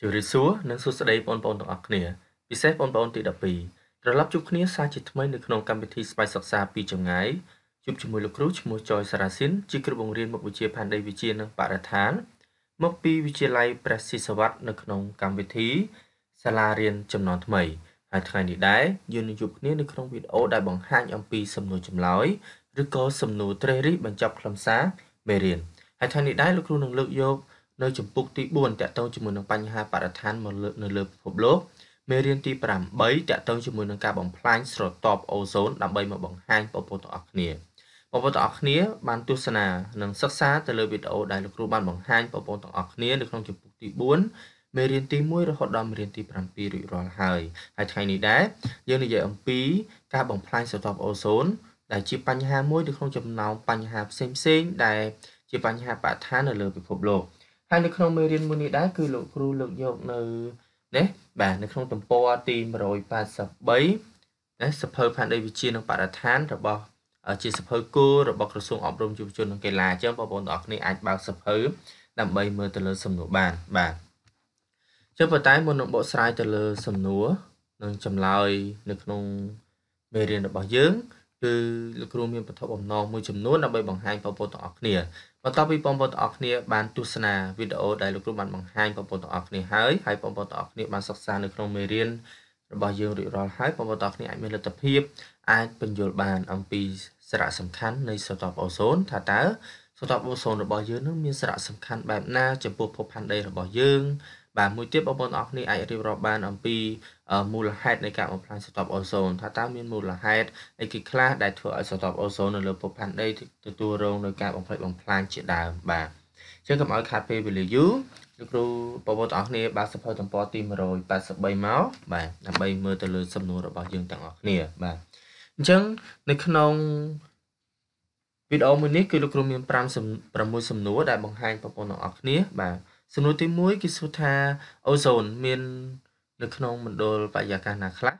ជម្រាបសួរនិងសួស្តីបងប្អូនទាំងអស់គ្នាពិសេសបងប្អូនទី12ត្រឡប់ជួបគ្នាសារជាថ្មីនៅក្នុងកម្មវិធីស្វ័យសិក្សាពីចម្ងាយជួបជាមួយលោកគ្រូឈ្មោះចយសារ៉ាស៊ីនជាគ្រូបង្រៀនមុខវិជ្ជាផែនដីវិទ្យានិងបរិស្ថាន មកពីវិទ្យាល័យព្រះស៊ីសវត្តនៅក្នុង កម្មវិធី សាលារៀនចំនួនថ្មីហើយថ្ងៃនេះដែរយើងនឹងជួបគ្នានៅក្នុងវីដេអូដែលបង្ហាញអំពីសំណួរចម្លើយឬក៏សំណួរត្រេះរិះបញ្ចប់ខ្លឹមសារមេរៀនហើយថ្ងៃនេះដែរលោកគ្រូនឹងលើកយកនៅចំពុកទី4តកតងជាមួយនឹងបញ្ហាបរិស្ថានមកលើនៅលើពិភពលោកមេរៀនទី8តកតងជាមួយនឹងការបំផ្លាញស្រទាប់អូសូនដើម្បីមកបង្ហាញបងប្អូនទាំងអស់គ្នាបងប្អូនទាំងអស់គ្នាបានទស្សនានិងសិក្សាទៅលើវីដេអូដែលលោកគ្រូបានបង្ហាញបងប្អូនទាំងអស់គ្នានៅក្នុងចំពុកទី4មេរៀនទី1រហូតដល់មេរៀនទី7រួចរាល់ហើយហើយថ្ងៃនេះដែរយើងនិយាយអំពីការបំផ្លាញស្រទាប់អូសូនដែលជាបញ្ហាមួយនៅក្នុងចំណោមបញ្ហាផ្សេងៗដែល ជាបញ្ហាបរិស្ថាននៅលើពិភពលោកហើយនៅក្នុងមេរៀនមួយនេះដែរគឺលោកគ្រូលើកយកនៅនេះបាទនៅក្នុងទំព័រទី183ណាសភើផានដីវិជានិងបរិស្ថាន របស់ ជាសភើគោលរបស់ក្រសួងអប់រំយុវជននិងកីឡាអញ្ចឹងបងប្អូនទាំងអស់គ្នាអាចបើកសភើដើម្បីមើលទៅលើសំណួរបានបាទចុះប៉ុន្តែមុននឹងបកស្រាយទៅលើសំណួរនិងចម្លើយនៅក្នុងមេរៀនរបស់យើងគឺលោកគ្រូមានបទបំណងមួយចំនួនដើម្បីបង្ហាញបងប្អូនទាំងអស់គ្នាបន្ទាប់ពីបងប្អូនទាំងអស់គ្នាបានទស្សនាវីដេអូដែលលោកគ្រូបានបង្ហាញបងប្អូនទាំងអស់គ្នាហើយហើយបងប្អូនទាំងអស់គ្នាបានសិក្សានៅក្នុងមេរៀនរបស់យើងរួចរាល់ហើយបងប្អូនទាំងអស់គ្នាអាចមានលទ្ធភាព អាចពន្យល់បានអំពីសារៈសំខាន់នៃស្រទាប់អូសូនថាតើស្រទាប់អូសូនរបស់យើងនឹងមានសារៈសំខាន់បែបណាចំពោះភពផែនដីរបស់យើងបាទមួយទៀតបងប្អូនអរគ្នាអាចរៀបរាប់បានអំពីមូលហេតុនៃការបំផ្លាញស្រទាប់អូសូនថាតើមានមូលហេតុអីគេខ្លះដែលធ្វើឲ្យស្រទាប់អូសូននៅលើពុកផែនដីទទួលរងនៅការបំផ្លិចបំផ្លាញជាដើមបាទចឹងកុំឲ្យខាតពេលវេលាយូរលោកគ្រូបងប្អូនទាំងអស់គ្នាបាទសភៅទំព័រទី183មកបាទដើម្បីមើលទៅលើសំណួររបស់យើងទាំងអស់គ្នាបាទអញ្ចឹងនៅក្នុងវីដេអូមួយនេះគឺលោកគ្រូមាន5 6សំណួរ ដែលបង្ហាញបងប្អូនទាំងអស់គ្នាបាទសំណួរទី1គេសួរថាអូសូនមាននៅក្នុងមណ្ឌលបរិយាកាសណាខ្លះ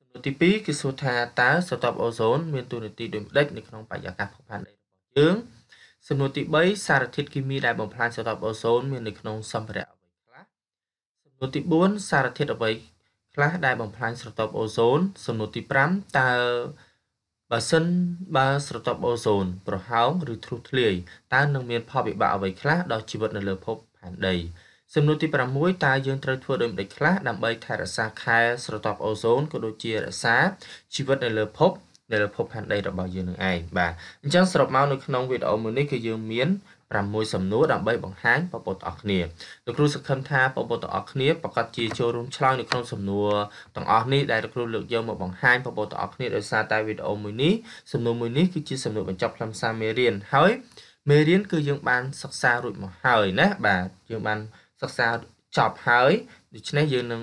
សំណួរទី2គេសួរថាតើស្រទាប់អូសូនមានតួនាទីដូចម្តេចនៅក្នុងបរិយាកាសផុសផានដីរបស់យើងសំណួរទី3សារធាតុគីមីដែលបំផ្លាញស្រទាប់អូសូនមាននៅក្នុងសម្ភារៈអ្វីខ្លះសំណួរទី4សារធាតុអ្វីខ្លះដែលបំផ្លាញស្រទាប់អូសូនសំណួរទី5តើបើសិនបើស្រទាប់អូសូនប្រហោងឬធ្លុះធ្លាយតើនឹងមានផលវិបាកអ្វីខ្លះដល់ជីវិតនៅលើភពហានដីសំណួរទី6តើយើងត្រូវធ្វើដូចម្តេចខ្លះដើម្បីថែរក្សាខែលស្រទាប់អូសូនក៏ដូចជារក្សាជីវិតនៅលើភពនៅលើភពផែនដីរបស់យើងនឹងឯងបាទអញ្ចឹងសរុបមកនៅក្នុងវីដេអូមួយនេះគឺយើងមាន6សំណួរដើម្បីបង្ហាញបងប្អូនទាំងអស់គ្នាលោកគ្រូសង្ឃឹមថាបងប្អូនទាំងអស់គ្នាប្រកាសជាចូលរួមឆ្លើយនៅក្នុងសំណួរទាំងអស់នេះដែលលោកគ្រូលើកយកមកបង្ហាញបងប្អូនទាំងអស់គ្នាដោយសារតែវីដេអូមួយនេះសំណួរមួយនេះគឺជាសំណួរបញ្ចប់ខ្លឹមសារមេរៀនហើយមេរៀនគឺយើងបានសិក្សារួចមកហើយណាបាទយើងបានសិក្សាចប់ហើយដូច្នេះយើងនឹង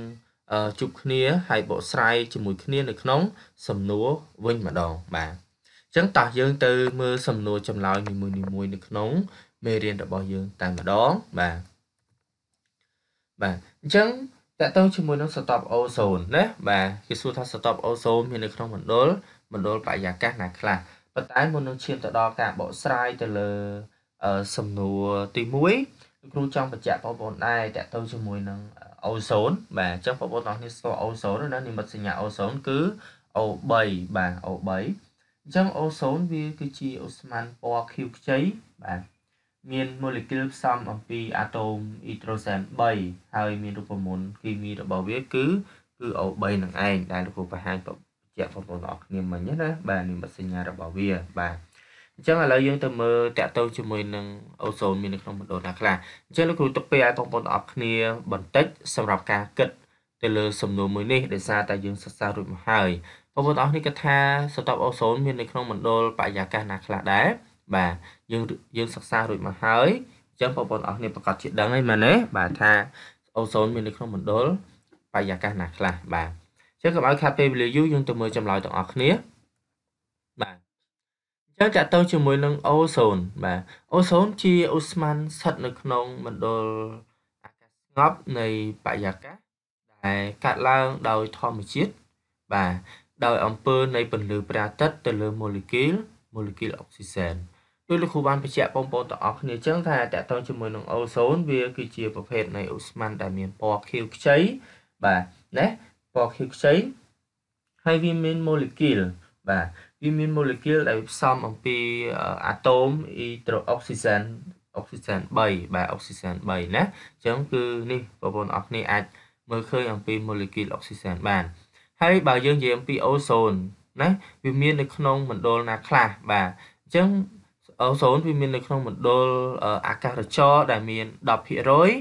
ជួបគ្នា ហើយបកស្រាយជាមួយគ្នានៅក្នុង សំណួរវិញម្ដងបាទអញ្ចឹងតោះយើងទៅមើលសំណួរចម្លើយនីមួយៗនៅក្នុង មេរៀនរបស់យើងតែម្ដងបាទបាទអញ្ចឹងតទៅជាមួយនឹងសតពអូសូនណាបាទគេសួរថាសតពអូសូនមាននៅក្នុងមណ្ឌលមណ្ឌលបរិយាកាសណា ខ្លះប៉ុន្តែមុននឹងឈានទៅដល់ការបកស្រាយទៅលើសំណួរទី1លោកគ្រូចង់បញ្ជាក់បងប្អូនដែរតទៅជាមួយនឹងអូសូនបាទអញ្ចឹងបងប្អូនទាំងគ្នាស្គាល់អូសូនណានិមិត្តសញ្ញាអូសូនគឺ O3 បាទ O3 អញ្ចឹងអូសូនវាគឺជាអូស្ម័នពណ៌ខៀវខ្ចីបាទមានម៉ូលេគុលផ្សំអំពីអាតូមអ៊ីត្រូសែន3ហើយមានរូបមន្តគីមីរបស់វាគឺគឺ O3 នឹងឯងដែលលោកគ្រូបង្ហាញបញ្ជាក់បងប្អូនទាំងអស់គ្នាមិញណាបាទនិមិត្តសញ្ញារបស់វា បាទអញ្ចឹងឥឡូវយើងទៅមើលតាក់ទងជាមួយនឹងអូសូនមាននៅក្នុងបណ្ដូលណាខ្លះអញ្ចឹងលោកគ្រូទុកពេលឲ្យបងប្អូនទាំងអស់គ្នាបន្តិចសម្រាប់ការគិតទៅលើសំណួរមួយនេះដោយសារតែយើងសិក្សារួចមកហើយបងប្អូនទាំងអស់គ្នាគិតថាសតបអូសូនមាននៅក្នុងមណ្ឌលបរិយាកាសណាខ្លះដែរបាទយើងយើង សិក្សារួចមកហើយអញ្ចឹងបងប្អូនទាំងអស់គ្នាប្រកាសជាដឹងហើយមែនទេបាទថាអូសូនមាននៅក្នុងមណ្ឌលបរិយាកាសណាខ្លះបាទចឹងកុំឲ្យខាត់ពេលវេលាយូរយើងទៅមើលចម្លើយទាំងអស់គ្នាបាទអញ្ចឹងចាក់ទៅជាមួយនឹងអូសូនបាទអូសូនជាឧស្ម័នស្ថិត នៅ ក្នុងមណ្ឌលអាកាសស្ងប់នៃបរិយាកាសដែលកើតឡើងដោយធម្មជាតិបាទដោយ អំពើនៃពន្លឺព្រះអាទិត្យទៅលើម៉ូលេគុលម៉ូលេគុលអុកស៊ីសែនដោយលោកគ្រូបានបញ្ជាក់បងប្អូនទាំងអស់គ្នាអញ្ចឹងថាតកតងជាមួយនឹងអូសូនវាគឺជា ប្រភេទនៃឧស្ម័នដែលមានពណ៌ខៀវខ្ចីបាទណាពណ៌ខៀវខ្ចីហើយវាមានម៉ូលេគុលបាទវាមានម៉ូលេគុលដែលផ្សំអំពីអាតូមអ៊ីត្រូអុកស៊ីសែនអុកស៊ីសែន3បាទអុកស៊ីសែន3ណាអញ្ចឹងគឺនេះបងប្អូនអរគ្នាអាច មើលឃើញអំពីម៉ូលេគុលអុកស៊ីសែនបាន ហើយបើយើងនិយាយអំពីអូសូនណាវាមាននៅក្នុងមណ្ឌលណាខ្លះបាទអញ្ចឹងអូសូនវាមាននៅក្នុងមណ្ឌលអាកាសរចរដែលមាន10%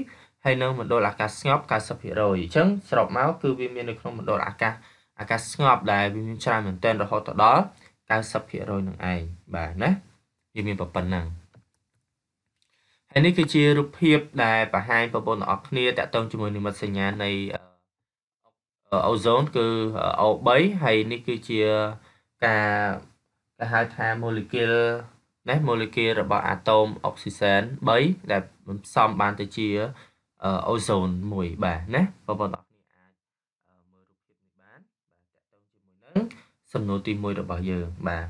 ហើយនៅមណ្ឌលអាកាសស្ងប់90%អញ្ចឹងសរុបមកគឺវាមាននៅក្នុងមណ្ឌលអាកាសអាកាសស្ងប់ដែលវាមានច្រើនមែនទែនរហូតដល់90%នឹងឯងបាទណាវាមានប៉ុណ្ណឹងហើយនេះគឺជារូបភាពដែលបង្ហាញបងប្អូនទាំងអស់គ្នាតកតងជាមួយនិមិត្តសញ្ញានៃអូโซនគឺ O3 ហើយនេះគឺជាការគេហៅថា molecule ណា molecule របស់អាតូមអុកស៊ីសែន3ដែលផ្សំបានទៅជាអូសូនមួយបាទណាបងប្អូនទាំងអស់គ្នាអាចមើលរូបភាពនេះបានបាទតកតងជាមួយនឹងសំណួរទី1របស់យើងបាទ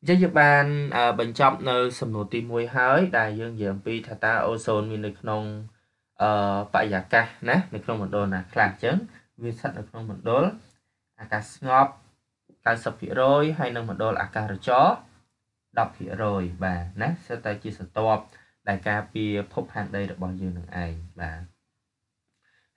អញ្ចឹងយើងបានបញ្ចប់នៅ សំណួរទី1ហើយ ដែលយើងនិយាយអំពីថាតើអូសូនមាននៅក្នុងអឺបរិយាកាសណានៅក្នុងមណ្ឌលណាខ្លះអញ្ចឹងវាស្ថិតនៅក្នុងមណ្ឌលអាកាសស្ងប់90%ហើយនៅមណ្ឌលអាកាសរចរ10%បាទណាស្ទើរតែជាសន្ទាប់ដែលការពារភពផែនដីរបស់យើងនឹងឯងបាទ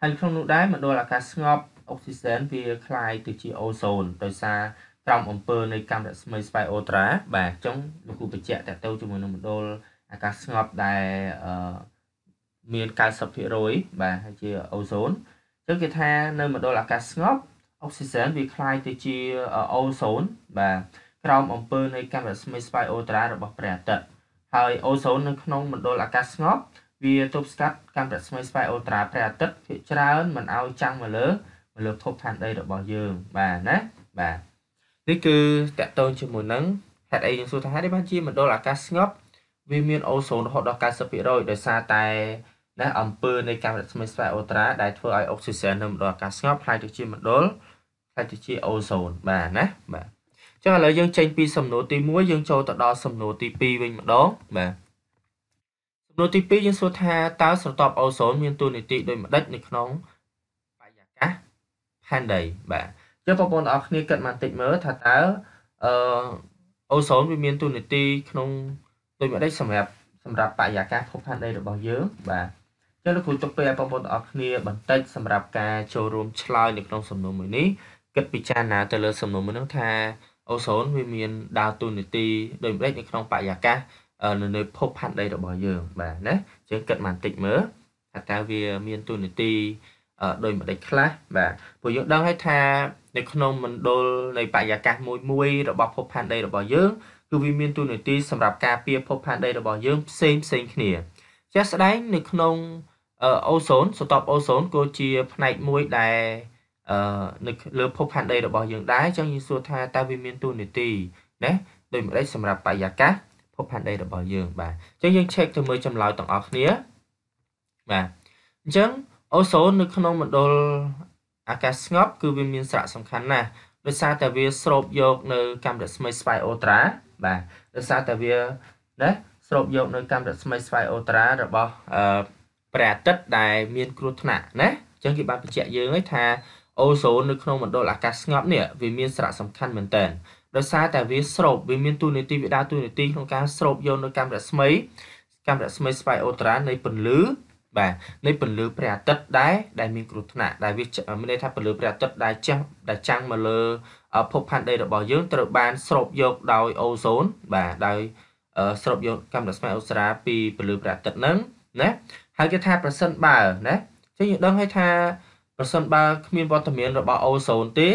ហើយក្នុងនោះដែរមណ្ឌលអាកាសស្ងប់អុកស៊ីសែនវាคล้ายទៅជាអូសូនដោយសារក្រោមអំពើនៃកម្មរស្មីស្វ័យអូត្រាបាទអញ្ចឹងលោកគ្រូបញ្ជាក់តទៅជាមួយនឹងមណ្ឌលអាកាសស្ងប់ដែលអឺមាន90%បាទហើយជាអូសូនអញ្ចឹងគេថានៅមណ្ឌលអាកាសស្ងប់អុកស៊ីសែនវាคล้ายទៅជាអូសូនបាទក្រោមអំពើនៃកម្មរស្មីស្វ័យអូត្រារបស់ព្រះអាទិត្យហើយអូសូននៅក្នុងមណ្ឌលអាកាសស្ងប់វាទប់ស្កាត់ការប្រស្មីស្វ័យអូត្រាព្រះអាទិត្យភាគច្រើនមិនឲ្យចាំងមកលើមកលើភពផែនដីរបស់យើងបាទណាបាទនេះគឺតកតងជាមួយនឹងហេតុអីយើងសួរថាហេតុអីបានជាមណ្ឌលអាកាសស្ងប់វាមានអូសូនរហូតដល់90%ដោយសារតែណាអំពើនៃការរស្មីស្វ័យអូត្រា ដែលធ្វើឲ្យអុកស៊ីសែននៅមណ្ឌលអាកាសស្ងប់ខ្លាយទៅជាមណ្ឌលខ្លាយទៅជាអូសូនបាទណាបាទចឹងឥឡូវយើងចេញពីសំណួរទី1យើងចូលទៅដល់សំណួរទី2វិញម្ដងបាទសំណួរទី2យើងសួរថាតើស្រទាប់អូសូនមានតួនាទីដូចម្ដេចនៅក្នុងបរិយាកាសផែនដីបាទចឹងបងប្អូនអរគ្នាគិតមកបន្តិចមើលថាតើអឺអូសូនវាមានតួនាទី ក្នុងដូចម្ដេចសម្រាប់សម្រាប់បរិយាកាសភពផែនដីរបស់យើងបាទចឹងលោកគ្រូទុកពេលឲ្យបងប្អូនអរគ្នាបន្តិចសម្រាប់ការចូលរួមឆ្លើយនៅក្នុង សំណួរមួយនេះគិតពិចារណាទៅលើសំណួរមួយនោះថាអូសូនវាមានដើរតួនាទីដូចម្ដេចនៅក្នុងបរិយាកាសនៅនៅភពផែនដីរបស់យើងបាទណាយើងគិតមកបន្តិចមើលថាតើវាមានតួនាទីដោយម្ដេចខ្លះបាទព្រោះយើងដឹងហើយថានៅក្នុងមណ្ឌលនៃបរិយាកាសមួយមួយរបស់ភពផែនដីរបស់យើងគឺវាមានតួនាទីសម្រាប់ការពារភពផែនដីរបស់យើងផ្សេងផ្សេងគ្នាជាក់ស្ដែងនៅក្នុងអូសូនសតបអូសូនក៏ជាផ្នែកមួយដែលអឺនៅលើភពផែនដីរបស់យើងដែរអញ្ចឹងយើងសួរថាតើវាមានទូនីតិណាដូចម្ដេចសម្រាប់បរិយាកាសភពផែនដីរបស់យើងបាទអញ្ចឹងយើង check ទៅមើលចម្លើយទាំងអស់គ្នាបាទអញ្ចឹងអូសូននៅក្នុងមណ្ឌលអាកាសស្ងប់គឺវាមានសារៈសំខាន់ណាស់ដោយសារតែវាស្រូបយកនៅកាំរស្មីស្វ័យអូត្រាបាទដោយសារតែវាណាស្រូបយកនៅកាំរស្មីស្វ័យអូត្រារបស់ព្រះអាទិត្យដែលមានគ្រោះថ្នាក់ណាអញ្ចឹងគេបានបញ្ជាក់យើងឲ្យថាអូសូននៅក្នុងមណ្ឌលអាកាសស្ងប់នេះវាមានសារៈសំខាន់មែនទែនដោយសារតែវាស្រូបវាមានទូនីតិវិដាទូនីតិក្នុងការស្រូបយកនៅកាំរស្មីកាំរស្មីស្វ័យអូត្រានៃពន្លឺបាទនៃពន្លឺព្រះអាទិត្យដែរដែលមានគ្រោះថ្នាក់ដែលវាមានន័យថាពន្លឺព្រះអាទិត្យដែលចាស់ដែលចាំងមកលើភពផែនដីរបស់យើងត្រូវបានស្រូបយកដោយអូសូនបាទដោយស្រូបយកកាំរស្មីអូស្ត្រាពីពន្លឺព្រះអាទិត្យហ្នឹងណាហើយគេថាប្រសិនបើណាចឹងយើងដឹងហើយថាប្រសិនបើគ្មានវត្តមានរបស់អូសូនទេ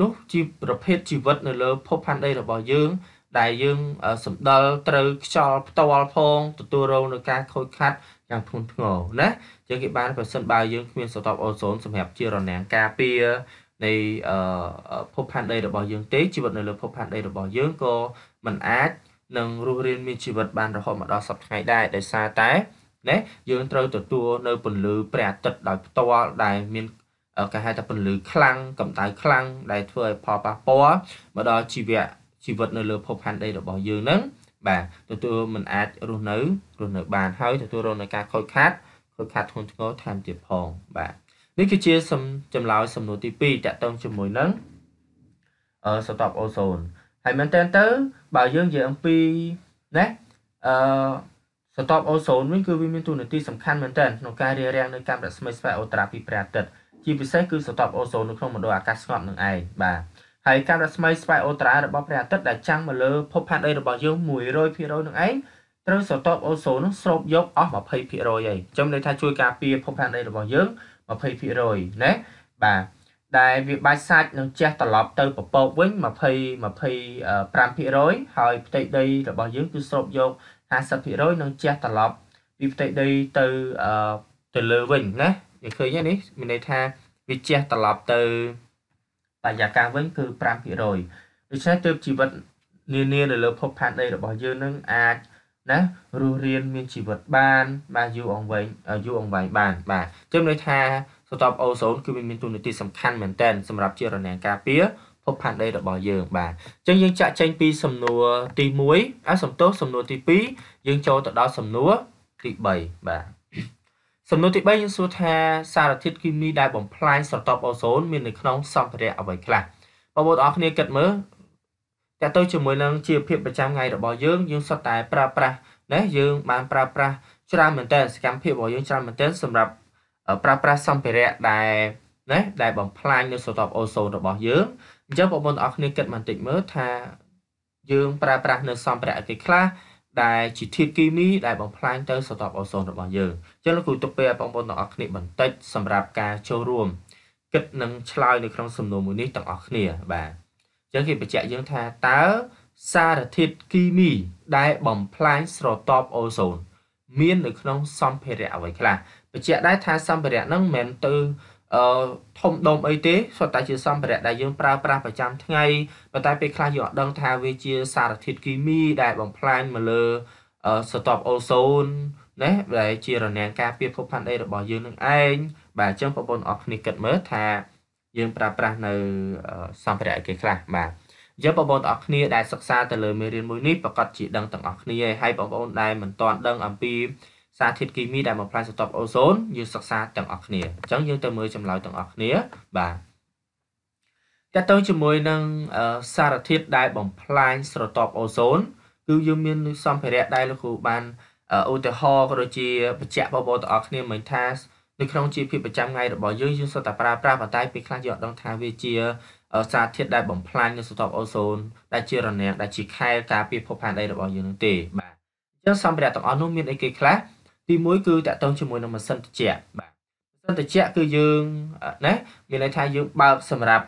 នោះជាប្រភេទជីវិតនៅលើភពផែនដីរបស់យើងដែលយើងសម្ដិលត្រូវខ្យល់ផ្ទាល់ផងទទួលរងនឹងការខូចខាតយ៉ាងធ្ងន់ធ្ងរណាយើងគេបានប្រសិនបើយើងគ្មានស្រទាប់អូសូនសម្រាប់ជារនាំងការពារនៃភពផែនដីរបស់យើងទេជីវិតនៅលើភពផែនដីរបស់យើងក៏មិនអាចនឹងរស់រានមានជីវិតបានរហូតមកដល់សប្តាហ៍ដែរដោយសារតែណាយើងត្រូវទទួលនៅពន្លឺព្រះអាទិត្យដោយផ្ទាល់ដែលមានគេហៅថាពន្លឺខ្លាំងកម្ដៅខ្លាំងដែលធ្វើឲ្យផលប៉ះពាល់មកដល់ជីវៈជីវិតនៅលើភពផែនដីរបស់យើងហ្នឹង បាទទទួលមិនអាចរស់នៅរស់នៅ បាន ហើយទទួលរងនឹងការខូចខាតខូចខាតធ្ងន់ធ្ងរថែមទៀតផងបាទនេះគឺជាសំចម្លើយសំណួរទី2តកតងជាមួយនឹងអឺសតបអូសូនហើយមែនតើទៅ បើយើងនិយាយអំពីណាអឺសតបអូសូនវិញគឺវាមានតួនាទីសំខាន់មែនតើក្នុងការរារាំងនៅការរស្មីស្វែអូត្រាពីព្រះអាទិត្យជាពិសេសគឺស្រទាប់អូសូននៅក្នុងមណ្ឌលអាកាសស្ងប់នឹងឯងបាទហើយការរស្មីស្វ័យអូត្រារបស់ព្រះអាទិត្យដែលចាំងមកលើភពផែនដីរបស់យើង100%នឹងឯងត្រូវស្រទាប់អូសូននោះស្រូបយកអស់20%ហើយចាំន័យថាជួយការពារភពផែនដីរបស់យើង20%ណាបាទដែលវាបាច់សាច់នឹងជះត្រឡប់ទៅពពកវិញ20 25%ហើយផ្ទៃដីរបស់យើងគឺស្រូបយក50%នឹងជះត្រឡប់ពីផ្ទៃដីទៅទៅលើវិញណាដែលឃើញនេះមានន័យថាវាជះត្រឡប់ទៅបរិយាកាសវិញ គឺ5%ដូច្នេះទើបជីវិតនានានៅលើភពផែនដីរបស់យើងនឹងអាចណារស់រានមាន ជីវិតបានបាទយូរអង្វែងយូរអង្វែងបានបាទជឿន័យថាស្តុបអូសូនគឺវាមានតួនាទីសំខាន់មែនទែនសម្រាប់ជារណាការពារភពផែនដីរបស់យើងបាទអញ្ចឹងយើងចាក់ចែងពីសំណួរទី1អសំទោសសំណួរទី2យើងចូលទៅដល់សំណួរទី3បាទសំណួរទី3យើងសួរថាសារធាតុគីមីដែលបំផ្លាញស្រទាប់អូសូនមាននៅក្នុងសម្ភារៈអ្វីខ្លះបងប្អូនអរគ្នាគិតមើលតើទៅជាមួយនឹងជីវភាពប្រចាំថ្ងៃរបស់យើងយើងសុទ្ធតែប្រើប្រាស់ណាយើងបានប្រើប្រាស់ច្រើនមែនតើសកម្មភាពរបស់យើងច្រើនមែនតើសម្រាប់ប្រើប្រាស់សម្ភារៈដែលណាដែលបំផ្លាញនៅស្រទាប់អូសូនរបស់យើងអញ្ចឹងបងប្អូនអរគ្នាគិតបន្តិចមើលថាយើងប្រើប្រាស់នៅសម្ភារៈអីខ្លះដែលជាធាតុគីមីដែលបំផ្លាញទៅស្រទាប់អូសូនរបស់យើងអញ្ចឹងលោកគ្រូទុកពេលបងប្អូនទាំងអស់គ្នាបន្តិចសម្រាប់ការចូលរួម គិតនិងឆ្លើយនៅក្នុងសំណួរមួយនេះទាំងអស់គ្នាបាទអញ្ចឹងគេបញ្ជាក់យើងថាតើសារធាតុគីមីដែលបំផ្លាញស្រទាប់អូសូនមាននៅក្នុងសម្ភារៈអ្វីខ្លះបញ្ជាក់ដែរថាសម្ភារៈហ្នឹងមិនមែនទៅអឺធំដុំអីទេសុទ្ធតែជាសម្ភារៈដែលយើងប្រើប្រាស់ប្រចាំថ្ងៃប៉ុន្តែពេលខ្លះយើងអត់ដឹងថាវាជាសារធាតុគីមីដែលបំផ្លាញមកលើសតបអូសូនណាដែលជារណាងការពារភពផែនដីរបស់យើងនឹងឯងបាទអញ្ចឹងបងប្អូនអរគ្នាគិតមើលថាយើងប្រើប្រាស់នៅសម្ភារៈគេខ្លះបាទយើងបងប្អូនទាំងអស់គ្នាដែលសិក្សាទៅលើមេរៀនមួយនេះប្រកាសជាដឹងទាំងអស់គ្នាហើយបងប្អូនដែលមិនទាន់ដឹងអំពីសារធាតុគីមីដែលបំផ្លាញសន្ទប់អូសូនយើងសិក្សាទាំងអស់គ្នាអញ្ចឹងយើងទៅមើលចម្លើយទាំងអស់គ្នាបាទតទៅជាមួយនឹងសារធាតុដែលបំផ្លាញស្រទាប់អូសូនគឺយើងមានសម្ភារៈដែលលោកគ្រូបានឧទាហរណ៍ក៏ដូចជាបញ្ជាក់បងប្អូនទាំងអស់គ្នាមិញថានៅក្នុងជីវភាពប្រចាំថ្ងៃរបស់យើងយើងសុទ្ធតែប្រើប្រាស់ប៉ុន្តែពេលខ្លះយើងអត់ដឹងថាវាជា សារធាតុដែលបំផ្លាញនៅស្រទាប់អូសូនដែលជារនាំងដែលជាខែលការពារភពផែនដីរបស់យើងនោះទេបាទអញ្ចឹងសម្ភារៈទាំងអស់នោះមានអីគេខ្លះទី1គឺតកតងជាមួយនឹងម៉ាស៊ីនត្រជាក់បាទម៉ាស៊ីនត្រជាក់គឺយើងណាមានន័យថាយើងបើកសម្រាប់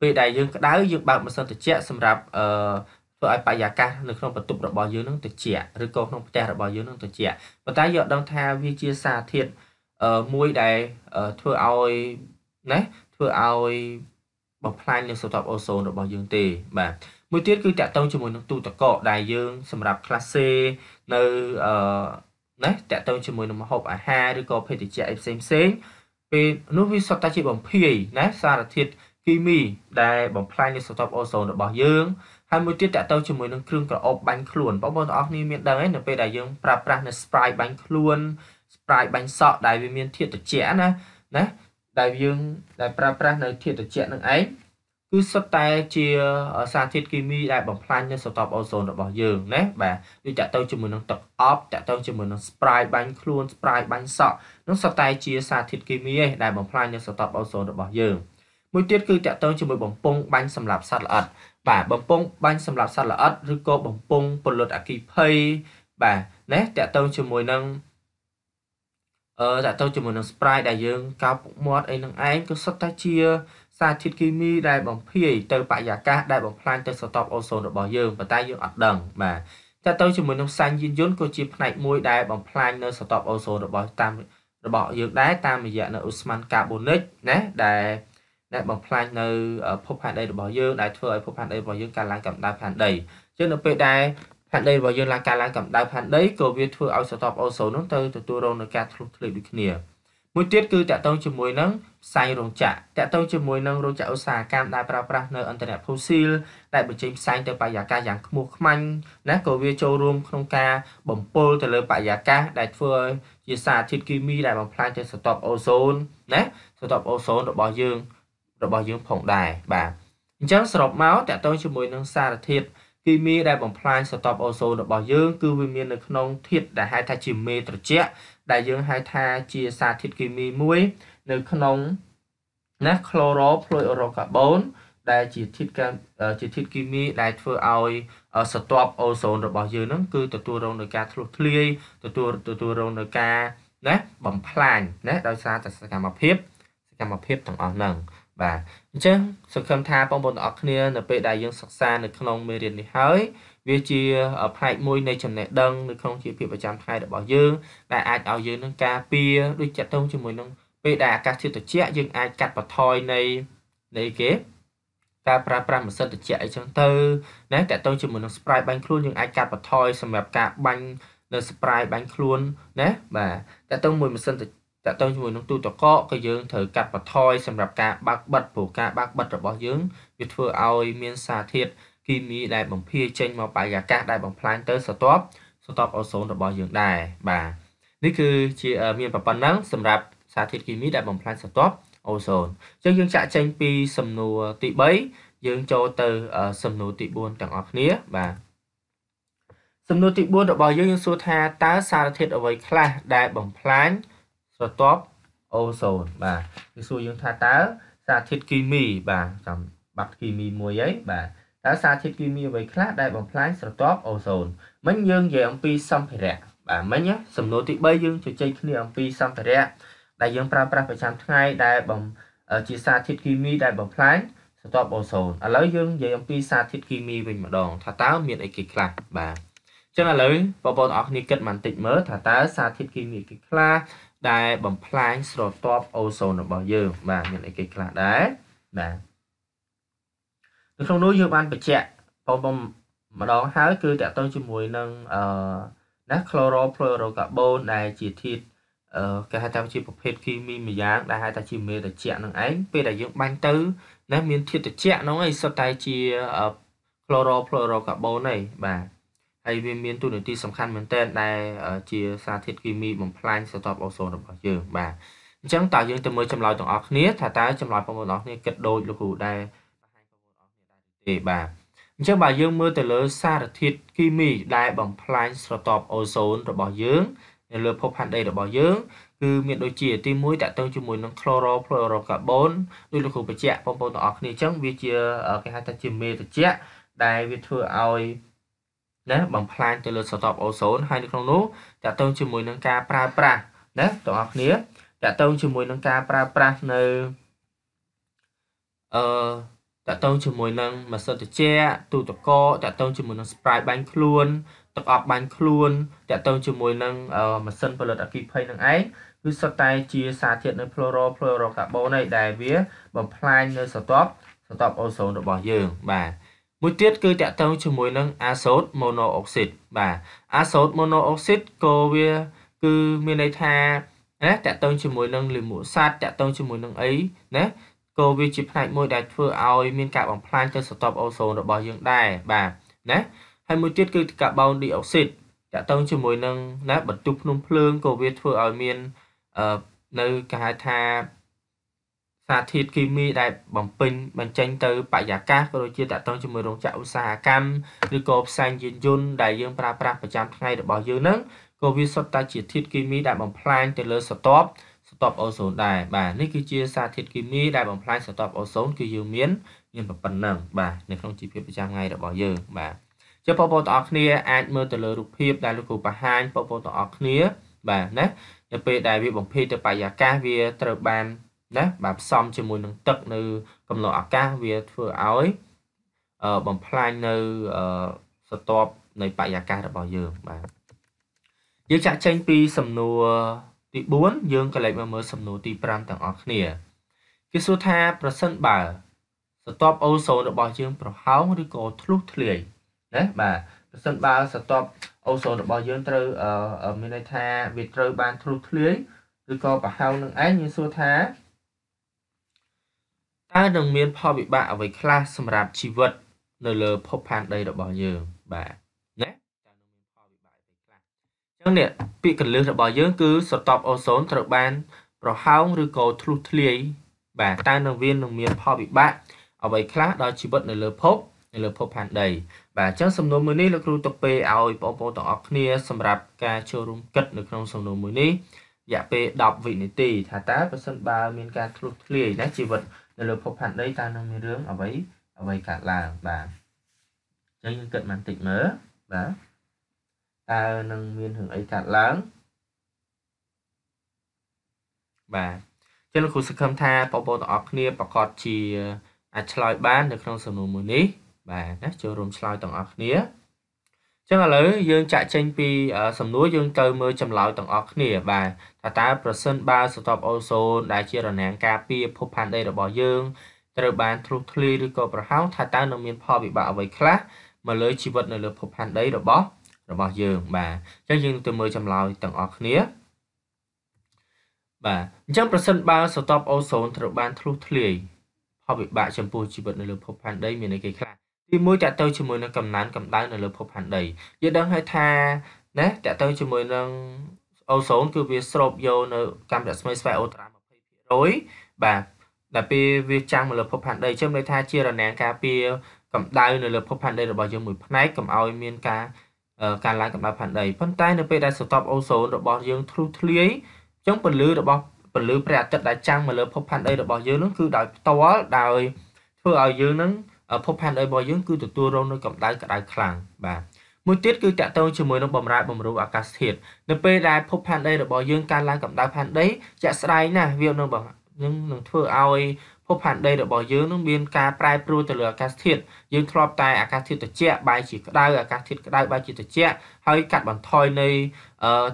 ពេលដែលយើងក្តៅយើងបើកម៉ាស៊ីនត្រជាក់សម្រាប់អឺធ្វើឲ្យបរិយាកាសនៅក្នុងបន្ទប់របស់យើងនឹងត្រជាក់ឬក៏ក្នុងផ្ទះរបស់យើងនឹងត្រជាក់ប៉ុន្តែយើងអត់ដឹងថាវាជាសារធាតុមួយដែលធ្វើឲ្យណាធ្វើឲ្យបំផ្លាញលើសតពអូសូនរបស់យើងទេ បាទមួយទៀតគឺតកតងជាមួយនឹងទូតកកដែលយើងសម្រាប់ class C នៅអឺណាតកតងជាមួយនឹងម្ហូបអាហារឬក៏ភេសជ្ជៈអីផ្សេងផ្សេងពេលនោះវាសុទ្ធតែជាបំភាយណាសារធាតុគីមីដែលបំផ្លាញលើសតពអូសូនរបស់យើងហើយមួយទៀតតកតងជាមួយនឹងគ្រឿងក្រអូបបាញ់ខ្លួនបងប្អូនទាំងអស់គ្នាមានដឹងហើយនៅពេលដែលយើងប្រើប្រាស់នៅ spray បាញ់ខ្លួន spray បាញ់សក់ដែលវាមានធាតុត្រជាក់ណាណាដែលយើងដែលប្រើប្រាស់នៅធាតុត្រជាក់នឹងឯងគឺសុទ្ធតែជាសារធាតុគីមីដែលបំផ្លាញនៅសតបអូសូនរបស់យើងណាបាទដូចតាក់ទៅជាមួយនឹងទឹកអប់តាក់ទៅជាមួយនឹង spray បាញ់ខ្លួន spray បាញ់សក់នោះសុទ្ធតែជាសារធាតុគីមីឯងដែលបំផ្លាញនៅសតបអូសូនរបស់យើងមួយទៀតគឺតាក់ទងជាមួយបំពង់បាញ់សម្រាប់សត្វល្អិតបាទបំពង់បាញ់សម្រាប់សត្វល្អិតឬក៏បំពង់ពន្លត់អគិភ័យបាទណាតាក់ទងជាមួយនឹងអឺតាក់ទងជាមួយនឹង spray ដែលយើងកោបពុកមាត់អីនឹងឯងក៏សុទ្ធតែជា សារធាតុគីមីដែលបំភាយទៅបរិយាកាសដែលបំផ្លាញទៅសតបអូសូនរបស់យើងប៉ុន្តែយើងអត់ដឹងបាទតើទៅជាមួយនឹងផ្សែងយានយន្តក៏ជាផ្នែកមួយដែលបំផ្លាញនៅសតបអូសូនរបស់តាមរបស់យើងដែរតាមរយៈនៅអ៊ូស្មန်កាបូនិកណាដែលដែលបំផ្លាញនៅភពផែនដីរបស់យើងដែលធ្វើឲ្យភពផែនដីរបស់យើងកើនឡើងកម្ដៅផែនដីជាងនៅពេលដែលផែនដីរបស់យើងឡើងការឡើងកម្ដៅផែនដីក៏វាធ្វើឲ្យសតពអូសូននោះទៅទទួលរងនឹងការធ្លុះធ្លាយដូចគ្នាមួយទៀតគឺតកតងជាមួយនឹងផ្សែងរោងចក្រតកតងជាមួយនឹងរោងចក្រឧស្សាហកម្មដែលប្រើប្រាស់នៅអន្តរភូស៊ីលដែលបញ្ចេញផ្សែងទៅបរិយាកាសយ៉ាងខ្មុះខ្មាញ់ណាក៏វាចូលរួមក្នុងការបំពុលទៅលើបរិយាកាសដែលធ្វើឲ្យជាសារធាតុគីមីដែលបំផ្លាញទៅស្រទាប់អូសូនណាស្រទាប់អូសូនរបស់យើងរបស់យើងផងដែរបាទអញ្ចឹងសរុបមកតកតងជាមួយនឹងសារធាតុគីមីដែលបំផ្លាញសតពអូសូនរបស់យើង គឺវាមាននៅក្នុងធាតុដែលហៅថាជាមេត្រជាក់ដែលយើងហៅថាជាសារធាតុគីមីមួយ នៅក្នុងណាក្លូរ៉ូផ្លួយអូរ៉ូកាបូនដែលជាធាតុជាធាតុគីមីដែលធ្វើឲ្យសតពអូសូនរបស់ យើងហ្នឹងគឺទទួលរងនឹងការធ្លុះធ្លាយទទួលទទួលរងនឹងការណាបំផ្លាញណាដោយសារតែសកម្មភាពសកម្មភាពទាំងអស់ហ្នឹងបាទអញ្ចឹងសង្ឃឹមថា បងប្អូនទាំងអស់គ្នានៅពេលដែលយើងសិក្សានៅក្នុងមេរៀននេះហើយ វាជាផ្នែកមួយនៃចំណេះដឹងនៅក្នុងជីវភាពប្រចាំថ្ងៃរបស់យើងដែលអាចឲ្យយើងនឹងការពារដូចចាត់ទុំជាមួយនឹងពេលដែលអាកាសធាតុត្រជាក់យើងអាចកាត់បន្ថយនៃនៃគេការប្រើប្រាស់ម៉ាស៊ីនត្រជាក់អីចឹងទៅណាតើតើជាមួយនឹង spray បាញ់ខ្លួនយើងអាចកាត់បន្ថយសម្រាប់ការបាញ់នៅ spray បាញ់ខ្លួនណាបាទតើតើមួយម៉ាស៊ីនត្រតទៅជាមួយនឹងទូតកកក៏យើងត្រូវកាត់បន្ថយសម្រាប់ការបាក់បិទព្រោះការបាក់បិទរបស់យើងវាធ្វើឲ្យមានសារធាតុគីមីដែលបំភាយចេញមកបរិយាកាសដែលបំផ្លាញទៅស្រទាប់ស្រទាប់អូសូនរបស់យើងដែរបាទនេះគឺជាមានប៉ុណ្ណឹងសម្រាប់សារធាតុគីមីដែលបំផ្លាញស្រទាប់អូសូនអញ្ចឹងយើងចាក់ចេញពីសំណួរទី3យើងចូលទៅសំណួរទី4ទាំងអស់គ្នាបាទសំណួរទី4របស់យើងយើងសួរថាតើសារធាតុអ្វីខ្លះដែលបំផ្លាញស្រទាប់អូโซនបាទគេសួរយើងថាតើសារធាតុគីមី បាទចាំបាត់គីមីមួយអីបាទតើសារធាតុគីមីអ្វីខ្លះដែលបំផ្លាញស្រទាប់អូโซនមិញយើងនិយាយអំពីសម្ភារៈបាទមិញសំណួរទី3យើងជជែកគ្នាអំពីសម្ភារៈដែលយើងប្រើប្រាស់ប្រចាំថ្ងៃ ដែលបំជាសារធាតុគីមីដែលបំផ្លាញស្រទាប់អូโซនឥឡូវយើងនិយាយអំពីសារធាតុគីមីវិញម្ដងថាតើមានអីគេខ្លះបាទចឹងឥឡូវបងប្អូនអរគ្នាគិតបន្តិចមើលថាតើសារធាតុគីមីគេខ្លះតែបំផ្លាញស្រទាប់អូសូនរបស់យើងបាទមានអីគេខ្លះដែរបាទនៅក្នុងនោះយើងបានបញ្ជាក់បងបងម្ដងហើយគឺតកតងជាមួយនឹងអឺណា chlorofluorocarbon ដែលជាធាតុអឺគេហៅថាជាប្រភេទគីមីមួយយ៉ាងដែលហៅថាជាមេតជៈនឹងឯងពេលដែលយើងបាញ់ទៅណាមានធាតុតជៈហ្នឹងឯងសុទ្ធតែជា chlorofluorocarbon ឯងបាទហើយវាមានទូនាទីសំខាន់មែនទែនដែលជាសារធាតុគីមីបំផ្លាញស្រទាប់អូសូនរបស់យើងបាទអញ្ចឹងតើយើងទៅមើលចម្លើយទាំងអស់គ្នាថាតើចម្លើយបងប្អូនទាំងអស់គ្នាគិតដូចលោកគ្រូដែរបង្ហាញបងប្អូនទាំងអស់គ្នាដែរទេបាទអញ្ចឹងបើយើងមើលទៅលើសារធាតុគីមីដែលបំផ្លាញស្រទាប់អូសូនរបស់យើងនៅលើភពផែនដីរបស់យើងគឺមានដូចជាទី1តកតងជាមួយនឹង chlorofluorocarbon ដូចលោកគ្រូបញ្ជាក់បងប្អូនទាំងអស់គ្នាអញ្ចឹងវាជាគេហៅថាជាមេតជាដែលវាធ្វើឲ្យណាបំផ្លាញទៅលើសតពអូសូនហើយនៅក្នុងនោះតកតងជាមួយនឹងការប្រើប្រាស់ណាបងប្អូនគ្នាតកតងជាមួយនឹងការប្រើប្រាស់នៅអឺតកតងជាមួយនឹងម៉ាសិនត្រជាទូតកោតកតងជាមួយនឹង spray បាញ់ខ្លួនទឹកអប់បាញ់ខ្លួនតកតងជាមួយនឹងម៉ាសិនផលិតអគ្គិភ័យនឹងឯងគឺសុទ្ធតែជាសារធាតុនៅ fluoro fluorocarbono ឯដែលវា បំផ្លាញនៅសតពសតពអូសូនរបស់យើងបាទមួយទៀតគឺតាក់ទងជាមួយនឹងអាសូតម៉ូណូអុកស៊ីតបាទអាសូតម៉ូណូអុកស៊ីតក៏វាគឺមានន័យថាណាតាក់ទងជាមួយនឹងលាមកសត្វតាក់ទងជាមួយនឹងអីណាក៏វាជាផ្នែកមួយដែលធ្វើឲ្យមានការបំផ្លាញទៅសតពអូសូនរបស់យើងដែរបាទណាហើយមួយទៀតគឺកាបូនឌីអុកស៊ីតតាក់ទងជាមួយនឹងណាបន្ទុកភ្នំភ្លើងក៏វាធ្វើឲ្យមានអឺនៅគេហៅថាសារធាតុគីមីដែលបំពេញបញ្ចេញទៅបរិយាកាសក៏ដូចជាតកតងជាមួយរោងចក្រឧស្សាហកម្មឬក៏ផ្សែងយានយន្តដែលយើងប្រើប្រាស់ប្រចាំថ្ងៃរបស់យើងហ្នឹងក៏វាសុទ្ធតែជាធាតុគីមីដែលបំផ្លាញទៅលើសន្ទាប់សន្ទាប់អូសូនដែរបាទនេះគឺជាសារធាតុគីមីដែលបំផ្លាញសន្ទាប់អូសូនគឺយើងមានមានប៉ុណ្ណឹងបាទនៅក្នុងជីវភាពប្រចាំថ្ងៃរបស់យើងបាទចឹងបងប្អូនទាំងអស់គ្នាអាចមើលទៅលើរូបភាពដែលលោកគ្រូបង្ហាញបងប្អូនទាំងអស់គ្នាបាទណានៅពេលដែលវាបំភេទទៅបរិយាកាសវាត្រូវបានណាបាទផ្សំជាមួយនឹងទឹកនៅកំឡុងអាកាសវាធ្វើឲ្យបំផ្លាញនៅស្ទាប់នៃបរិយាកាសរបស់យើងបាទយើងចាក់ចេញពីសំណួរទី4យើងក៏លេចមកមើលសំណួរទី5ទាំងអស់គ្នា គេសួរថាប្រសិនបើស្ទាប់អូសូនរបស់យើងប្រហោងឬក៏ធ្លុះធ្លាយណាបាទប្រសិនបើស្ទាប់អូសូនរបស់យើងត្រូវមានន័យថាវាត្រូវបានធ្លុះធ្លាយឬក៏ប្រហោងនឹងឯងយើងសួរថាហើយនឹងមានផលវិបាកអ្វីខ្លះសម្រាប់ជីវិតនៅលើភពផែនដីរបស់យើងបាទណាតើនឹងមានផលវិបាកអ្វីខ្លះអញ្ចឹងនេះពាក្យកលឹះរបស់យើងគឺសតបអូសូនត្រូវបាន ប្រហោងឬក៏ធ្លុះធ្លាយបាទតើនឹងវានឹងមានផលវិបាកអ្វីខ្លះដល់ជីវិត នៅលើ ភពនៅលើភពផែនដីបាទអញ្ចឹងសំណួរមួយនេះលោកគ្រូទុកពេលឲ្យបងប្អូនទាំងអស់គ្នាសម្រាប់ការចូលរួមគិតនៅក្នុងសំណួរមួយនេះរយៈពេល10វិនាទីថាតើប្រសិនបើមានការធ្លុះធ្លាយណាជីវិតនៅលើភពផែនដីតើនឹងមានរឿងអ្វីអ្វីកើតឡើងបាទអញ្ចឹងយើងគិតបន្តិចមើលបាទតើនឹងមានរឿងអីកើតឡើងបាទចឹងលោកគ្រូសង្ឃឹមថាបងប្អូនទាំងអស់គ្នាប្រកាសជា អាចឆ្លើយបាននៅក្នុងសំណួរមួយនេះបាទណាចូលរួមឆ្លើយទាំងអស់គ្នាចឹងឥឡូវយើងចាក់ចេញ ពីសំណួរយើងទៅមើលចម្លើយទាំងអស់គ្នា បាទថាតើប្រសិនបើស្រទាប់អូសូនដែលជា រណាំងការពារភពផែនដីរបស់យើងត្រូវបានធ្លុះធ្លាយឬក៏ប្រហោងថាតើនឹងមានផលវិបាកអ្វីខ្លះមកលើជីវិតនៅលើភពផែនដីរបស់របស់យើង បាទអញ្ចឹងយើងទៅមើលចម្លើយទាំងអស់គ្នាបាទអញ្ចឹងប្រសិនបើស្រទាប់អូសូនត្រូវបានធ្លុះធ្លាយផលវិបាកចំពោះជីវិតនៅលើភពផែនដីមានអីគេខ្លះទី1តទៅជាមួយនឹងកំណើនកម្ដៅនៅលើភពផែនដីយើងដឹងហើយថាណាតទៅជាមួយនឹងអូសូនគឺវាស្រូបយកនៅកម្មរស្មីស្វែអូត្រា20%បាទដល់ពេលវាចាំងមកលើភពផែនដីចឹងន័យថាជារណាងការពារកម្ដៅនៅលើភពផែនដីរបស់យើងមួយផ្នែកកុំឲ្យមានការការឡើងកម្ដៅផែនដីប៉ុន្តែនៅពេលដែលស្រទាប់អូសូនរបស់យើង ធ្លុះធ្លាយចឹងពន្លឺរបស់ពន្លឺព្រះអាទិត្យដែលចាំងមកលើភពផែនដីរបស់យើងនោះគឺដោយផ្ទាល់ដោយធ្វើឲ្យយើងនឹងភពផែនដីរបស់យើងគឺទទួលរងនៅកម្ដៅក្ដៅខ្លាំងបាទមួយទៀតគឺតកតងជាមួយនឹងបំរែបំរួលអាកាសធាតុនៅពេលដែលភពផែនដីរបស់យើងកើនឡើងកម្ដៅផែនដីជាក់ស្ដែងណាស់វានឹងនឹងនឹងធ្វើឲ្យភពផែនដីរបស់យើងនឹងមានការប្រែប្រួលទៅលើអាកាសធាតុយើងធ្លាប់តែអាកាសធាតុត្រជាក់បែរជាក្តៅអាកាសធាតុក្តៅបែរជាត្រជាក់ហើយកាត់បន្ថយនៃ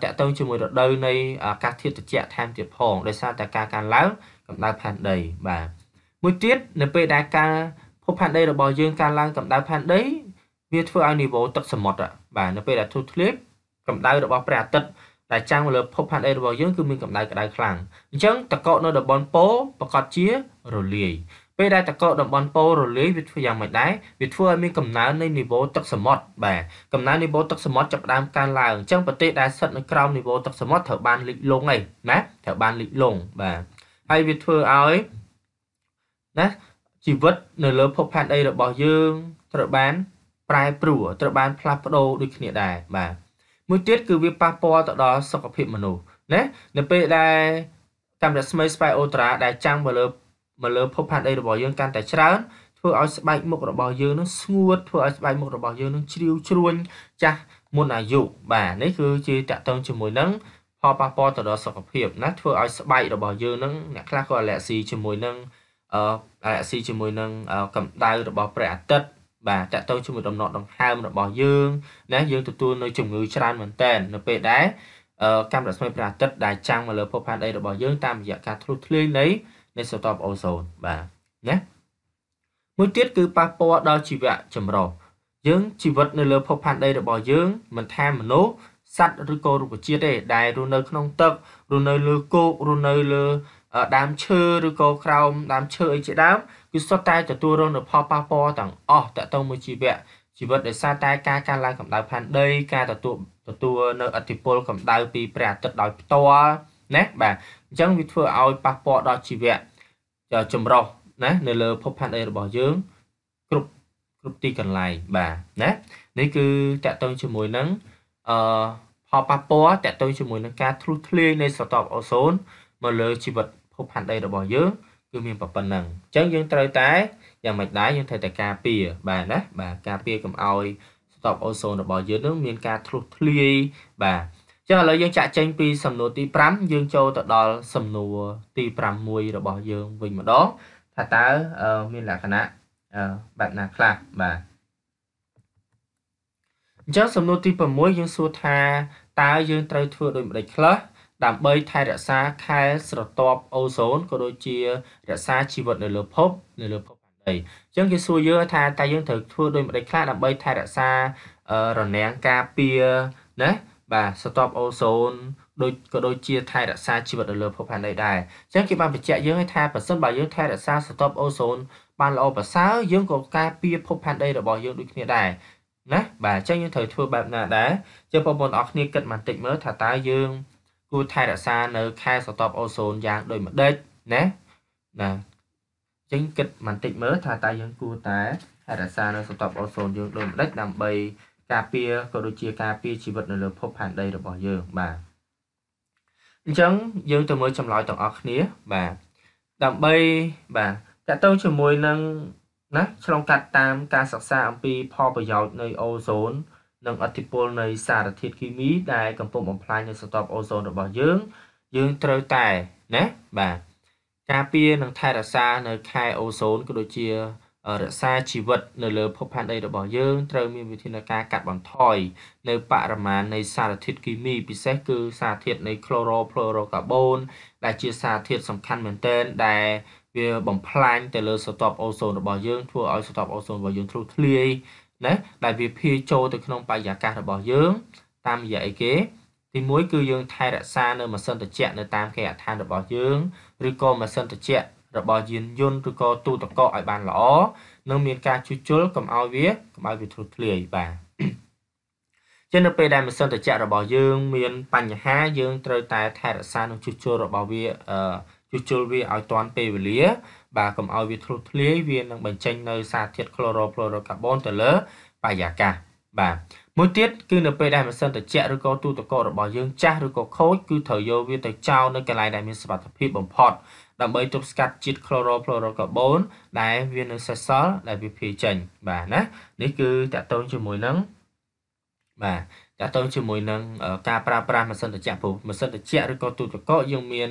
តកតងជាមួយរដូវនៃអាកាសធាតុត្រជាក់ថែមទៀតផងដោយសារតែការកើនឡើងកម្ដៅផែនដីបាទមួយទៀតនៅពេលដែលការភពផែនដីរបស់យើងកើនឡើងកម្ដៅផែនដីវាធ្វើឲ្យនីវ៉ូទឹកសមុទ្របាទនៅពេលដែលធូរធ្លាបកម្ដៅរបស់ព្រះអាទិត្យដែលចាំងលើភពផែនដីរបស់យើងគឺមានកម្ដៅក្តៅខ្លាំងអញ្ចឹងតកកនៅតំបន់ប៉ូលប្រកាសជារលាយពេលដែលតកកតំបន់ប៉ូលរលាយវាធ្វើយ៉ាងម៉េចដែរវាធ្វើឲ្យមានកំណើននៃនីវ៉ូទឹកសមុទ្របាទកំណើននីវ៉ូទឹកសមុទ្រចាប់ផ្ដើមកើនឡើងអញ្ចឹងប្រទេសដែលស្ថិតនៅក្រោមនីវ៉ូទឹកសមុទ្រត្រូវបានលិចលង់ហើយណាត្រូវបានលិចលង់បាទហើយវាធ្វើឲ្យណាជីវិតនៅលើភពផែនដីរបស់យើងត្រូវបានប្រែប្រួលត្រូវបានផ្លាស់ប្ដូរដូចគ្នាដែរបាទមួយទៀតគឺវាប៉ះពាល់ទៅដល់សុខភាពមនុស្សណានៅពេលដែលកម្មរស្មីស្ប៉ៃអូត្រាដែលចាំងមកលើមកលើភពផែនដីរបស់យើងកាន់តែច្រើនធ្វើឲ្យស្បែកមុខរបស់យើងនឹងស្ងួតធ្វើឲ្យស្បែកមុខរបស់យើងនឹងជ្រីវជ្រួញចាស់មុនអាយុបាទនេះគឺជាតកតងជាមួយនឹងផលប៉ះពាល់ទៅដល់សុខភាពណាធ្វើឲ្យស្បែករបស់យើងនឹងអ្នកខ្លះក៏អាឡែស៊ីជាមួយនឹងអឺអាស៊ីជាមួយនឹងកម្ដៅរបស់ព្រះអាទិត្យបាទតកតទៅជាមួយដំណក់ដង្ហើមរបស់យើងណាយើងទទួលនៅជំងឺច្រើនមែនតើនៅពេលដែលកម្មរស្មីព្រះអាទិត្យដែលចាំងមកលើភពផែនដីរបស់យើងតាមរយៈការធ្លុះធ្លាយនៃនៃសតពអូโซនបាទណាមួយទៀតគឺប៉ះពាល់ដល់ជីវៈចម្រុះយើងជីវិតនៅលើភពផែនដីរបស់យើងមិនថាមនុស្សសត្វឬក៏រុក្ខជាតិទេដែលរស់នៅ ក្នុងទឹករស់នៅលើគោករស់នៅលើដើមឈើឬក៏ក្រោមដើមឈើអីជាដើមគឺសុទ្ធតែទទួលរងនូវផលប៉ះពាល់ទាំងអស់តាក់ទងមួយជីវៈជីវិតដោយសារតែការកើនឡើងកម្ដៅផែនដីការទទួលទទួលនៅអតិពលកម្ដៅពីព្រះអាទិត្យដោយផ្ទាល់ណាបាទអញ្ចឹងវាធ្វើឲ្យប៉ះពាល់ដល់ជីវៈចម្រុះណានៅលើភពផែនដីរបស់យើងគ្រប់គ្រប់ទីកន្លែងបាទណានេះគឺតកតងជាមួយនឹងអឺផលប៉ះពាល់តកតងជាមួយនឹងការធ្លុះធ្លាយនៃស្រទាប់អូសូនមកលើជីវិតភពផែនដីរបស់យើងគឺមានប៉ុណ្ណឹងអញ្ចឹងយើងត្រូវតែយ៉ាងមិនដែរយើងត្រូវតែការពារបាទណាបាទការពារកុំឲ្យ stop ozone របស់យើងនឹងមានការធ្លុះធ្លាយបាទចឹងឥឡូវយើងចាក់ចេញពីសំណួរទី5យើងចូលទៅដល់សំណួរទី6របស់យើងវិញម្ដងថាតើមានលក្ខណៈបែបណាខ្លះបាទអញ្ចឹងសំណួរទី6យើងសួរថាតើយើងត្រូវធ្វើដូចម្ដេចខ្លះដើម្បីថែរក្សាខែលស្រទាប់អូសូនក៏ដូចជារក្សាជីវិតនៅលើភពនៅលើភពផែនដីអញ្ចឹងគេសួរយើងថាតើយើងត្រូវធ្វើដូចម្តេចខ្លះដើម្បីថែរក្សារនាំងការពារណាបាទស្រទាប់អូសូនដូចក៏ដូចជាថែរក្សាជីវិតនៅលើភពផែនដីដែរអញ្ចឹងគេបានបញ្ជាក់យើងឲ្យថាប្រសិនបើយើងថែរក្សាស្រទាប់អូសូនបានល្អប្រសើរយើងក៏ការពារភពផែនដីរបស់យើងដូចគ្នាដែរណាបាទអញ្ចឹងយើងត្រូវធ្វើបែបណាដែរអញ្ចឹងបងប្អូនអរគ្នាគិតបន្តិចមើលថាតើយើងគួរថែរក្សានៅខែសតពអូសូនយ៉ាងដូចម្ដេចណាណាចឹងគិតបន្តិចមើលថាតើយើងគួរតែថែរក្សានៅសតពអូសូនយើងដូចម្ដេចដើម្បី ការពារក៏ដូចជាការពារជីវិតនៅលើភពផែនដីរបស់យើងបាទអញ្ចឹងយើងទៅមើលចម្លើយទាំងអស់គ្នាបាទដើម្បីបាទតទៅជាមួយនឹងណាឆ្លងកាត់តាមការសិក្សាអំពីផលប្រយោជន៍នៃអូសូននិងអតិពលនៃសារធាតុគីមីដែលកំពុងបំផ្លាញនៅស្រទាប់អូសូនរបស់យើង យើងត្រូវតែណាបាទការពារនិងថែរក្សានៅខែអូសូនក៏ដូចជារក្សាជីវិតនៅលើភពផែនដីរបស់យើង ត្រូវមានវិធានការកាត់បន្ថយនៅបរិមាណនៃសារធាតុគីមីពិសេសគឺសារធាតុនៃ chlorofluorocarbon ដែលជាសារធាតុសំខាន់មែនទែនដែលវាបំផ្លាញទៅលើស្រទាប់អូសូនរបស់យើងធ្វើឲ្យស្រទាប់អូសូនរបស់យើងធ្លុះធ្លាយណាដែលវាភាយចូលទៅក្នុងបរិយាកាសរបស់យើង តាមរយៈអីគេ ទី1គឺយើងថែរក្សានៅម៉ាស៊ីនត្រជាក់នៅតាមគេអដ្ឋានរបស់យើងឬក៏ម៉ាស៊ីនត្រជាក់របស់យានយន្តឬក៏ទូទឹកកកឲ្យបានល្អនិងមានការជួសជុលកុំឲ្យវាកុំឲ្យវាធ្លុះធ្លាយបាទចឹងនៅពេលដែលម៉ាស៊ីនត្រជាក់របស់យើង មាន បញ្ហាយើងត្រូវតែថែរក្សានិងជួសជុលរបស់វាអឺជួសជុលវាឲ្យទាន់ពេលវេលា បាទកុំឲ្យវាធ្លុះធ្លាយវានឹងបញ្ចេញនៅ សារធាតុ chlorofluorocarbon ទៅលើបរិយាកាសបាទមួយទៀតគឺនៅពេលដែលម៉ាស៊ីនត្រជាក់ឬក៏ទូទឹកកករបស់យើងចាស់ឬក៏ខូចគឺត្រូវយកវាទៅចោលនៅកន្លែងដែលមានសុវត្ថិភាពបំផុតដើម្បីទប់ស្កាត់ជាតិ chlorofluorocarbon ដែលវានៅសេសសល់ដែលវាភាយចេញបាទណានេះគឺតកតងជាមួយនឹងបាទតកតងជាមួយនឹងការប្រើប្រាស់ម៉ាស៊ីនត្រជាក់ព្រោះម៉ាស៊ីនត្រជាក់ឬក៏ទូទឹកកកយើងមាន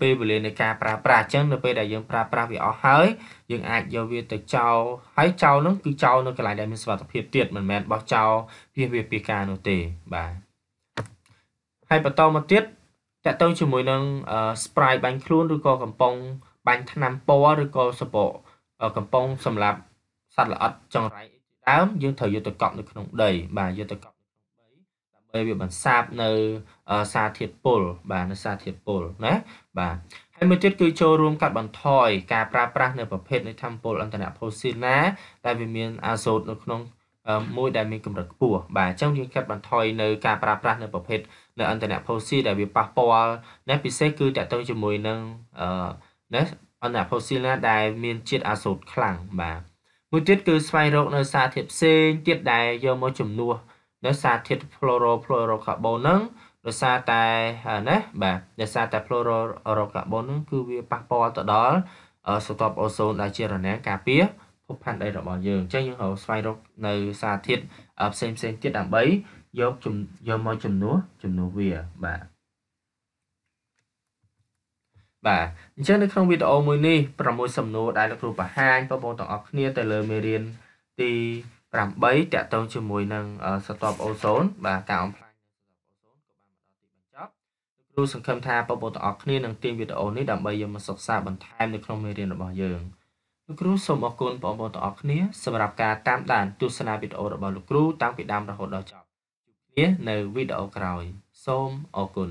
ពេលវេលានៃការប្រើប្រាស់អញ្ចឹងនៅពេលដែលយើងប្រើប្រាស់វាអស់ហើយយើងអាចយកវាទៅចោលហើយចោលនោះគឺចោលនៅកន្លែងដែលមានសុវត្ថិភាពទៀតមិនមែនបោះចោលវាវាពីការនោះទេបាទហើយបន្តមកទៀតតទៅជាមួយនឹង spray បាញ់ខ្លួនឬក៏កំប៉ុងបាញ់ថ្នាំពណ៌ឬក៏សពកំប៉ុងសម្រាប់សត្វល្អិតចង្រៃជាដើមយើងត្រូវយកទៅកប់នៅក្នុងដីបាទយកទៅកប់ដើម្បីវាបន្សាបនៅសារធាតុពុលបាទនៅសារធាតុពុលណាបាទហើយមួយទៀតគឺចូលរួមកាត់បន្ថយការប្រើប្រាស់នៅប្រភេទនៃធម្មពល អន្តរផូស៊ីលណាដែលវាមានអាសូតនៅក្នុងមួយដែលមានកម្រិតខ្ពស់បាទអញ្ចឹងយើងកាត់បន្ថយនៅការប្រើប្រាស់នៅប្រភេទនៅអន្តរផូស៊ីដែលវាប៉ះពាល់ណាពិសេសគឺតកតងជាមួយនឹងអឺណាអន្តរផូស៊ីលណាដែលមានជាតិអាសូតខ្លាំងបាទមួយទៀតគឺស្វែងរកនៅ សារធាតុផ្សេងទៀតដែលយកមកជំនួសនៅសារធាតុ fluoro fluorocarbon ហ្នឹងដោយសារតែណាបាទដោយសារតែ fluorocarbon ហ្នឹងគឺវាប៉ះពាល់ទៅដល់ស្រទាប់អូសូនដែលជារណាំងការពារភពផែនដីរបស់យើងអញ្ចឹងយើងត្រូវស្វែងរក នៅសារធាតុផ្សេងផ្សេងទៀតដើម្បីយកយកមកជំនួសជំនួសវាបាទបាទអញ្ចឹងនៅក្នុងវីដេអូមួយនេះ6សំណួរដែលលោកគ្រូបង្ហាញបងប្អូនទាំងអស់គ្នាទៅលើមេរៀនទី1 8តកតងជាមួយនឹងសតពអូសូន បាទការអំផ្លាញគ្រូសង្ឃឹមថាបងប្អូនទាំងអស់គ្នានឹងទាញវីដេអូនេះដើម្បីយកមកសិក្សាបន្ថែមនៅក្នុងមេរៀនរបស់យើងលោកគ្រូសូមអរគុណបងប្អូនទាំងអស់គ្នា សម្រាប់ការតាមដាន ទស្សនាវីដេអូរបស់លោកគ្រូតាំងពីដើមរហូតដល់ចប់ជួបគ្នានៅវីដេអូក្រោយសូមអរគុណ